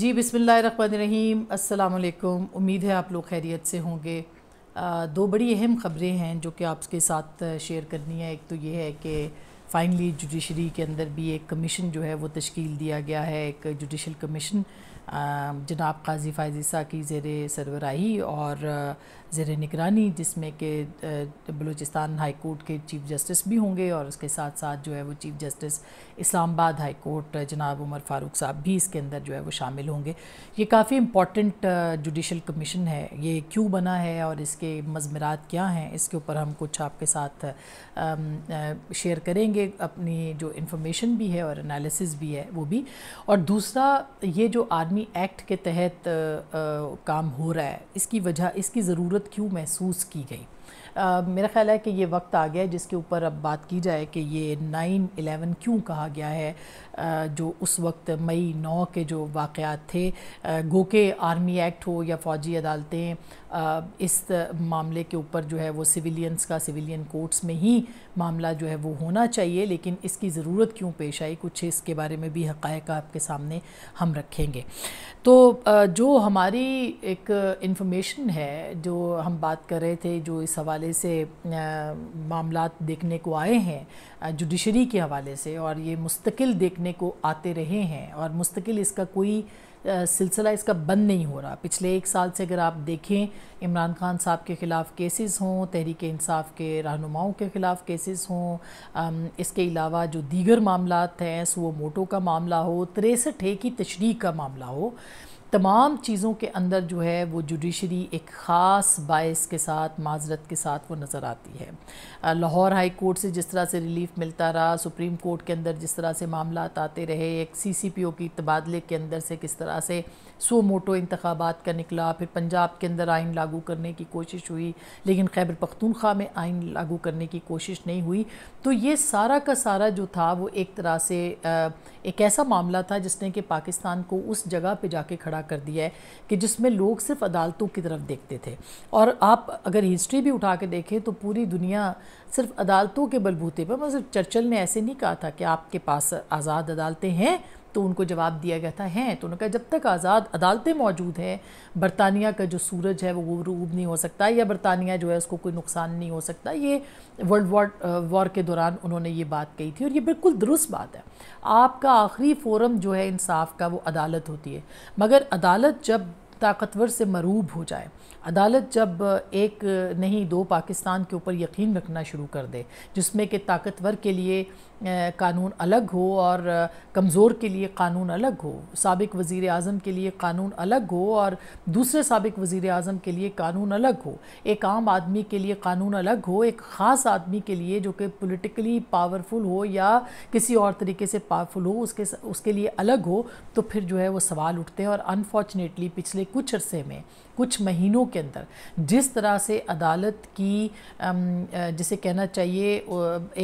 जी बिसमीम अल्लाम उम्मीद है आप लोग खैरियत से होंगे दो बड़ी अहम ख़बरें हैं जो कि आपके साथ शेयर करनी है एक तो ये है कि फ़ाइनली जुडिशरी के अंदर भी एक कमीशन जो है वो तश्कील दिया गया है एक जुडिशल कमीशन जनाब काजी फायजीसा की जेर सरबराही और जेर निगरानी जिसमें के बलूचिस्तान हाई कोर्ट के चीफ जस्टिस भी होंगे और उसके साथ साथ जो है वो chief justice Islamabad high court जनाब उमर फारूक साहब भी इसके अंदर जो है वो शामिल होंगे ये काफ़ी इम्पॉर्टेंट जुडिशल कमीशन है ये क्यों बना है और इसके मजमरात क्या हैं इसके ऊपर हम कुछ आपके साथ शेयर करेंगे अपनी जो इन्फॉर्मेशन भी है और अनालिस भी है वो भी और दूसरा ये जो आर्मी आर्मी एक्ट के तहत आ, आ, काम हो रहा है इसकी वजह इसकी ज़रूरत क्यों महसूस की गई आ, मेरा ख्याल है कि ये वक्त आ गया है जिसके ऊपर अब बात की जाए कि ये नाइन एलेवन क्यों कहा गया है आ, जो उस वक्त मई नौ के जो वाक़ात थे गो के आर्मी एक्ट हो या फ़ौजी अदालतें इस मामले के ऊपर जो है वो सिविलियंस का सिविलियन कोर्ट्स में ही मामला जो है वो होना चाहिए लेकिन इसकी ज़रूरत क्यों पेश आई कुछ इसके बारे में भी हक़ आपके सामने हम रखेंगे तो जो हमारी एक इन्फॉर्मेशन है जो हम बात कर रहे थे जो इस हवाले से मामला देखने को आए हैं जुडिशरी के हवाले से और ये मुस्तकिल देखने को आते रहे हैं और मुस्तकिल इसका कोई सिलसिला इसका बंद नहीं हो रहा पिछले एक साल से अगर आप देखें इमरान खान साहब के ख़िलाफ़ केसेस हों तहरीक इंसाफ के रहनुमाओं के ख़िलाफ़ केसेस हों इसके अलावा जो दीगर मामला हैं सो मोटो का मामला हो तिरसठ ए की तशरी का मामला हो तमाम चीज़ों के अंदर जो है वो जुडिशरी एक ख़ास बायस के साथ माजरत के साथ वो नज़र आती है लाहौर हाई कोर्ट से जिस तरह से रिलीफ मिलता रहा सुप्रीम कोर्ट के अंदर जिस तरह से मामला आते रहे एक सी सी पी ओ की तबादले के अंदर से किस तरह से सो मोटो इंतबात का निकला फिर पंजाब के अंदर आइन लागू करने की कोशिश हुई लेकिन खैबर पख्तूनख्वा में आइन लागू करने की कोशिश नहीं हुई तो ये सारा का सारा जो था वो एक तरह से एक ऐसा मामला था जिसने कि पाकिस्तान को उस जगह पर जाके खड़ा खड़ा कर दिया है कि जिसमें लोग सिर्फ अदालतों की तरफ देखते थे और आप अगर हिस्ट्री भी उठा के देखें तो पूरी दुनिया सिर्फ अदालतों के बलबूते पर मतलब चर्चल ने ऐसे नहीं कहा था कि आपके पास आज़ाद अदालतें हैं तो उनको जवाब दिया गया था हैं तो उन्होंने कहा जब तक आज़ाद अदालतें मौजूद हैं बरतानिया का जो सूरज है वो रूब नहीं हो सकता या बरतानिया जो है उसको कोई नुकसान नहीं हो सकता ये वर्ल्ड वॉर वॉर के दौरान उन्होंने ये बात कही थी और ये बिल्कुल दुरुस्त बात है आपका आखिरी फोरम जो है इंसाफ का वो अदालत होती है मगर अदालत जब ताकतवर से मरूब हो जाए अदालत जब एक नहीं दो पाकिस्तान के ऊपर यकीन रखना शुरू कर दे जिसमें कि ताकतवर के लिए कानून अलग हो और कमज़ोर के लिए कानून अलग हो सबक वज़ी अजम के लिए कानून अलग हो और दूसरे सबक वज़ी अजम के लिए कानून अलग हो एक आम आदमी के लिए कानून अलग हो एक ख़ास आदमी के लिए जो कि पोलिटिकली पावरफुल हो या किसी और तरीके से पावरफुल हो उसके उसके लिए अलग हो तो फिर जो है वो सवाल उठते हैं और अनफॉर्चुनेटली पिछले कुछ अरसे में कुछ महीनों के अंदर जिस तरह से अदालत की जिसे कहना चाहिए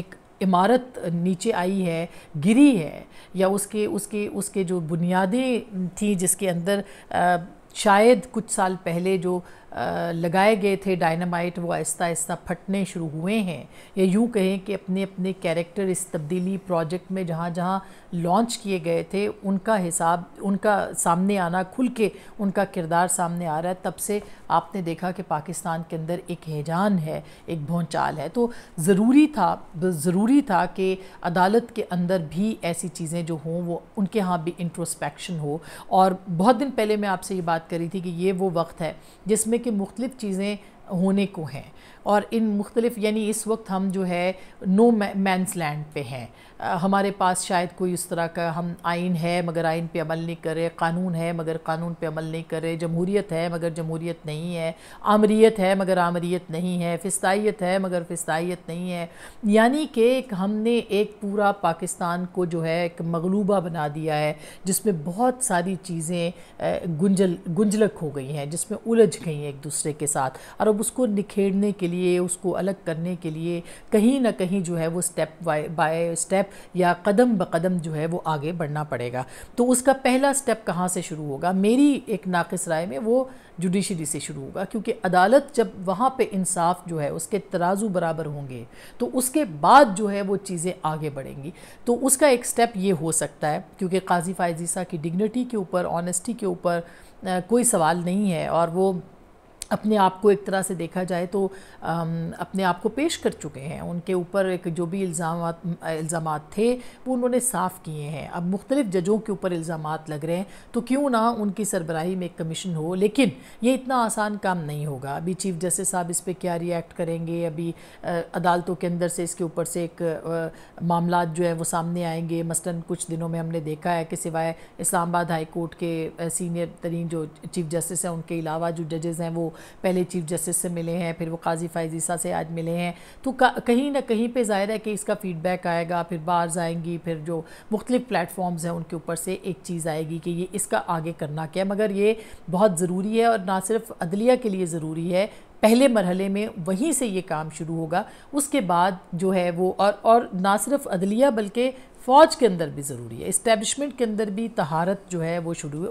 एक इमारत नीचे आई है गिरी है या उसके उसके उसके जो बुनियादें थी जिसके अंदर शायद कुछ साल पहले जो लगाए गए थे डायनामाइट वो आहिस्ता आहिस्ता फटने शुरू हुए हैं या यूँ कहें कि अपने अपने कैरेक्टर इस तब्दीली प्रोजेक्ट में जहाँ जहाँ लॉन्च किए गए थे उनका हिसाब उनका सामने आना खुल के उनका किरदार सामने आ रहा है तब से आपने देखा कि पाकिस्तान के अंदर एक हैजान है एक भोंचाल है तो ज़रूरी था ज़रूरी था कि अदालत के अंदर भी ऐसी चीज़ें जो हों वो उनके यहाँ भी इंट्रोस्पेक्शन हो और बहुत दिन पहले मैं आपसे ये बात करी थी कि ये वो वक्त है जिसमें कि मुख्तलिफ़ चीज़ें होने को हैं और इन मुख्तलिफ यानी इस वक्त हम जो है नो मैंस लैंड पे हैं हमारे पास शायद कोई उस तरह का हम आइन है मगर आइन पे अमल नहीं कर रहे कानून है मगर कानून पे अमल नहीं कर रहे जमहूरीत है मगर जमहूरीत नहीं है आमरीत है मगर आमरीत नहीं है फ़िस्ताइत है मगर फ़िस्ताइत नहीं है यानी कि हमने एक पूरा पाकिस्तान को जो है एक मगलूबा बना दिया है जिसमें बहुत सारी चीज़ें गुंजल गुंजलक हो गई हैं जिसमें उलझ गई हैं एक दूसरे के साथ और अब उसको निखेड़ने के लिए उसको अलग करने के लिए कहीं ना कहीं जो है वो स्टेप बाय बाय स्टेप या कदम ब कदम जो है वो आगे बढ़ना पड़ेगा तो उसका पहला स्टेप कहाँ से शुरू होगा मेरी एक नाकस राय में वो जुडिशरी से शुरू होगा क्योंकि अदालत जब वहाँ पे इंसाफ जो है उसके तराजू बराबर होंगे तो उसके बाद जो है वो चीज़ें आगे बढ़ेंगी तो उसका एक स्टेप ये हो सकता है क्योंकि काजी फायजीसा की डिग्निटी के ऊपर ऑनेस्टी के ऊपर कोई सवाल नहीं है और वो अपने आप को एक तरह से देखा जाए तो अपने आप को पेश कर चुके हैं उनके ऊपर एक जो भी इल्ज़ाम इल्ज़ाम थे वो उन्होंने साफ़ किए हैं अब मुख्तलिफ़ जजों के ऊपर इल्ज़ाम लग रहे हैं तो क्यों ना उनकी सरबराही में एक कमीशन हो लेकिन ये इतना आसान काम नहीं होगा अभी चीफ जस्टिस साहब इस पर क्या रिएक्ट करेंगे अभी अदालतों के अंदर से इसके ऊपर से एक मामला जो है वो सामने आएंगे मसला कुछ दिनों में हमने देखा है कि सिवाय इस्लामाबाद हाई कोर्ट के सीनियर तरीन जो चीफ जस्टिस हैं उनके अलावा जो जजेज़ हैं वो पहले चीफ जस्टिस से मिले हैं फिर वो काजी फायजीसा से आज मिले हैं तो कहीं ना कहीं पर ज़ाहिर है कि इसका फ़ीडबैक आएगा फिर बाहर आएंगी फिर जो मुख्तलिफ़ प्लेटफॉर्म्स हैं उनके ऊपर से एक चीज़ आएगी कि ये इसका आगे करना क्या मगर ये बहुत ज़रूरी है और ना सिर्फ अदलिया के लिए ज़रूरी है पहले मरहले में वहीं से ये काम शुरू होगा उसके बाद जो है वो और और ना सिर्फ अदलिया बल्कि फ़ौज के अंदर भी ज़रूरी है इस्टेबलिशमेंट के अंदर भी तहारत जो है वो शुरू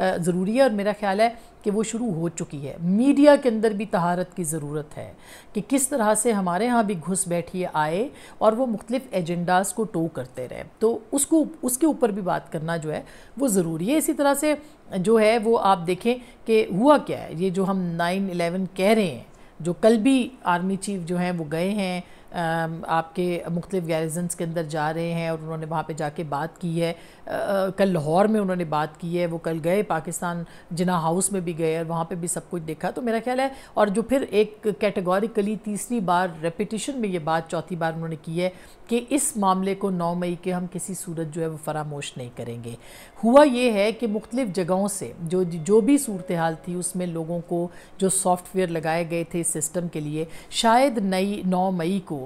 ज़रूरी है और मेरा ख्याल है कि वो शुरू हो चुकी है मीडिया के अंदर भी तहारत की ज़रूरत है कि किस तरह से हमारे यहाँ भी घुस बैठिए आए और वो मुख्तलिफ़ एजेंडाज को टो करते रहे तो उसको उसके ऊपर भी बात करना जो है वो ज़रूरी है इसी तरह से जो है वो आप देखें कि हुआ क्या है ये जो हम नाइन एलेवन कह रहे हैं जो कल भी आर्मी चीफ जो हैं वो गए हैं आपके मुख्तफ गैरिजन्स के अंदर जा रहे हैं और उन्होंने वहाँ पर जाके बात की है कल लाहौर में उन्होंने बात की है वो कल गए पाकिस्तान जिना हाउस में भी गए और वहाँ पर भी सब कुछ देखा तो मेरा ख्याल है और जो फिर एक कैटेगोरिकली तीसरी बार रेपिटिशन में ये बात चौथी बार उन्होंने की है कि इस मामले को नौ मई के हम किसी सूरत जो है वो फरामोश नहीं करेंगे हुआ ये है कि मुख्तलिफ जगहों से जो जो भी सूरत हाल थी उसमें लोगों को जो सॉफ्टवेयर लगाए गए थे सिस्टम के लिए शायद नई नौ मई को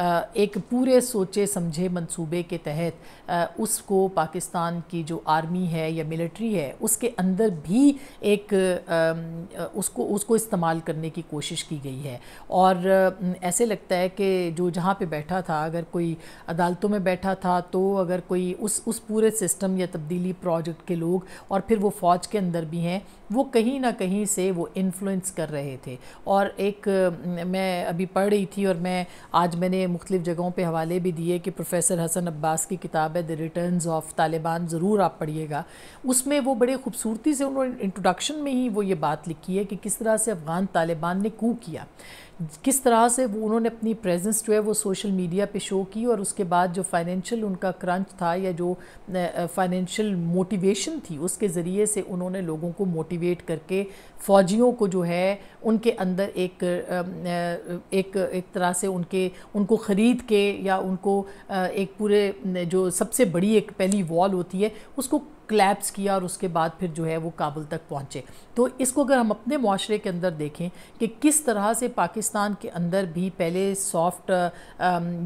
एक पूरे सोचे समझे मंसूबे के तहत उसको पाकिस्तान की जो आर्मी है या मिलिट्री है उसके अंदर भी एक उसको उसको इस्तेमाल करने की कोशिश की गई है और ऐसे लगता है कि जो जहाँ पे बैठा था अगर कोई अदालतों में बैठा था तो अगर कोई उस उस पूरे सिस्टम या तब्दीली प्रोजेक्ट के लोग और फिर वो फ़ौज के अंदर भी हैं वो कहीं ना कहीं से वो इन्फ्लुएंस कर रहे थे और एक मैं अभी पढ़ रही थी और मैं आज मैंने ने मुख्तलिफ़ जगहों पर हवाले भी दिए कि प्रोफेसर हसन अब्बास की किताब है द रिटर्न ऑफ तालिबान ज़रूर आप पढ़िएगा उसमें वो बड़े खूबसूरती से उन्होंने इंट्रोडक्शन में ही वो ये बात लिखी है कि किस तरह से अफ़गान तालिबान ने कू किया किस तरह से वो उन्होंने अपनी प्रेजेंस जो है वो सोशल मीडिया पे शो की और उसके बाद जो फाइनेंशियल उनका क्रंच था या जो फाइनेंशियल मोटिवेशन थी उसके ज़रिए से उन्होंने लोगों को मोटिवेट करके फ़ौजियों को जो है उनके अंदर एक एक एक तरह से उनके उनको उनको ख़रीद के या उनको एक पूरे जो सबसे बड़ी एक पहली वॉल होती है उसको क्लैप्स किया और उसके बाद फिर जो है वो काबुल तक पहुँचे तो इसको अगर हम अपने माशरे के अंदर देखें कि किस तरह से पाकिस्तान के अंदर भी पहले सॉफ्ट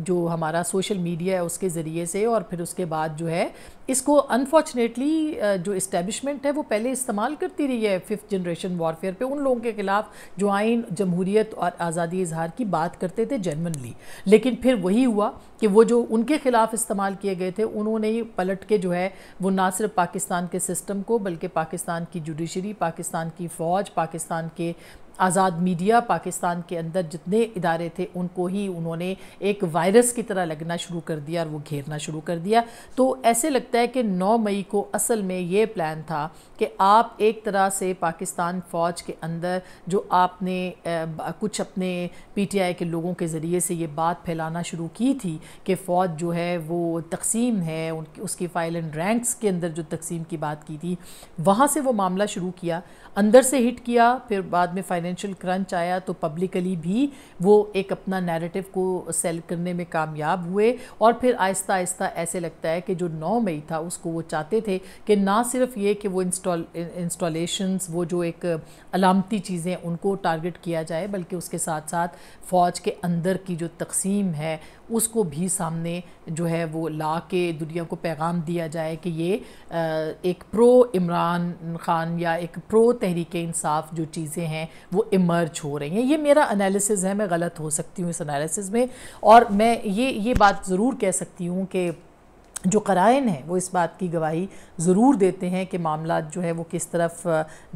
जो हमारा सोशल मीडिया है उसके ज़रिए से और फिर उसके बाद जो है इसको अनफॉर्चुनेटली जो इस्टेबलिशमेंट है वो पहले इस्तेमाल करती रही है फिफ्थ जनरेशन वॉरफेयर पे उन लोगों के ख़िलाफ़ जो आइन जमहूरीत और आज़ादी इजहार की बात करते थे जनवनली लेकिन फिर वही हुआ कि वो जो उनके ख़िलाफ़ इस्तेमाल किए गए थे उन्होंने ही पलट के जो है वो ना सिर्फ पाकिस्तान के सिस्टम को बल्कि पाकिस्तान की जुडिशरी पाकिस्तान की फ़ौज पाकिस्तान के आज़ाद मीडिया पाकिस्तान के अंदर जितने इदारे थे उनको ही उन्होंने एक वायरस की तरह लगना शुरू कर दिया और वो घेरना शुरू कर दिया तो ऐसे लगता है कि 9 मई को असल में ये प्लान था कि आप एक तरह से पाकिस्तान फ़ौज के अंदर जो आपने कुछ अपने पीटीआई के लोगों के ज़रिए से ये बात फैलाना शुरू की थी कि फ़ौज जो है वो तकसीम है उनकी उसकी फाइल एंड रैंक्स के अंदर जो तकसीम की बात की थी वहाँ से वो मामला शुरू किया अंदर से हिट किया फिर बाद में फाइनल फाइनेंशियल क्रंच आया तो पब्लिकली भी वो एक अपना नैरेटिव को सेल करने में कामयाब हुए और फिर आहिस्ता आहिस्ता ऐसे लगता है कि जो नौ मई था उसको वो चाहते थे कि ना सिर्फ ये कि वो इंस्टॉल इंस्टॉलेशंस वो जो एक अलामती चीज़ें उनको टारगेट किया जाए बल्कि उसके साथ साथ फ़ौज के अंदर की जो तकसीम है उसको भी सामने जो है वो ला के दुनिया को पैगाम दिया जाए कि ये एक प्रो इमरान खान या एक प्रो तहरीक इंसाफ जो चीज़ें हैं वो इमर्ज हो रही हैं ये मेरा एनालिसिस है मैं गलत हो सकती हूँ इस एनालिसिस में और मैं ये ये बात ज़रूर कह सकती हूँ कि जो कराइन हैं वो इस बात की गवाही ज़रूर देते हैं कि मामला जो है वो किस तरफ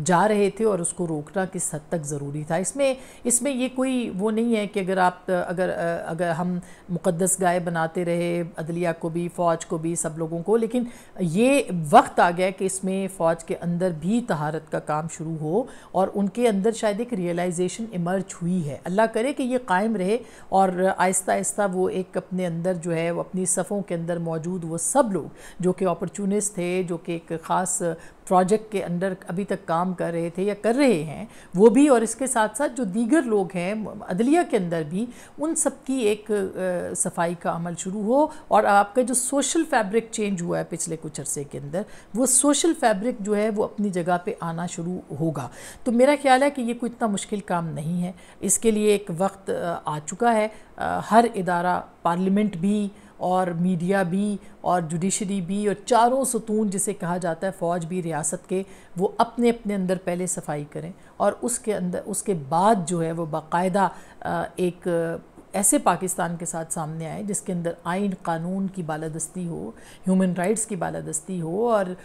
जा रहे थे और उसको रोकना किस हद तक ज़रूरी था इसमें इसमें ये कोई वो नहीं है कि अगर आप अगर अगर हम मुक़दस गाय बनाते रहे अदलिया को भी फ़ौज को भी सब लोगों को लेकिन ये वक्त आ गया कि इसमें फ़ौज के अंदर भी तहारत का काम शुरू हो और उनके अंदर शायद एक रियलाइजेशन इमर्ज हुई है अल्लाह करे कि ये कायम रहे और आहिस्ता आहिस्ता वो एक अपने अंदर जो है वो अपनी सफ़ों के अंदर मौजूद वो सब लोग जो कि अपॉर्चुनिस्ट थे जो कि एक ख़ास प्रोजेक्ट के अंडर अभी तक काम कर रहे थे या कर रहे हैं वो भी और इसके साथ साथ जो दीगर लोग हैं अदलिया के अंदर भी उन सब की एक सफाई का अमल शुरू हो और आपका जो सोशल फैब्रिक चेंज हुआ है पिछले कुछ अरसे के अंदर वो सोशल फैब्रिक जो है वो अपनी जगह पे आना शुरू होगा तो मेरा ख्याल है कि ये कोई इतना मुश्किल काम नहीं है इसके लिए एक वक्त आ चुका है हर इदारा पार्लियामेंट भी और मीडिया भी और जुडिशरी भी और चारों सतून जिसे कहा जाता है फ़ौज भी रियासत के वो अपने अपने अंदर पहले सफाई करें और उसके अंदर उसके बाद जो है वो बाकायदा एक ऐसे पाकिस्तान के साथ सामने आए जिसके अंदर आइन कानून की बालादस्ती हो ह्यूमन राइट्स की बालादस्ती हो और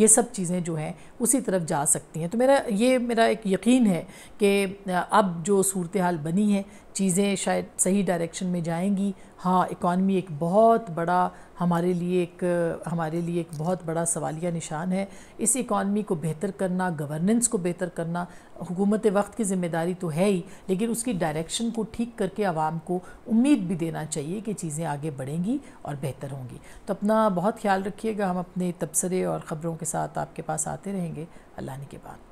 ये सब चीज़ें जो हैं उसी तरफ जा सकती हैं तो मेरा ये मेरा एक यकीन है कि अब जो सूरत हाल बनी है चीज़ें शायद सही डायरेक्शन में जाएंगी हाँ इकॉनमी एक बहुत बड़ा हमारे लिए एक हमारे लिए एक बहुत बड़ा सवालिया निशान है इस इकॉनमी को बेहतर करना गवर्नेंस को बेहतर करना हुकूमत वक्त की ज़िम्मेदारी तो है ही लेकिन उसकी डायरेक्शन को ठीक करके आवाम को उम्मीद भी देना चाहिए कि चीज़ें आगे बढ़ेंगी और बेहतर होंगी तो अपना बहुत ख्याल रखिएगा हम अपने तबसरे और ख़बरों के साथ आपके पास आते रहेंगे अल्लाह ने के बाद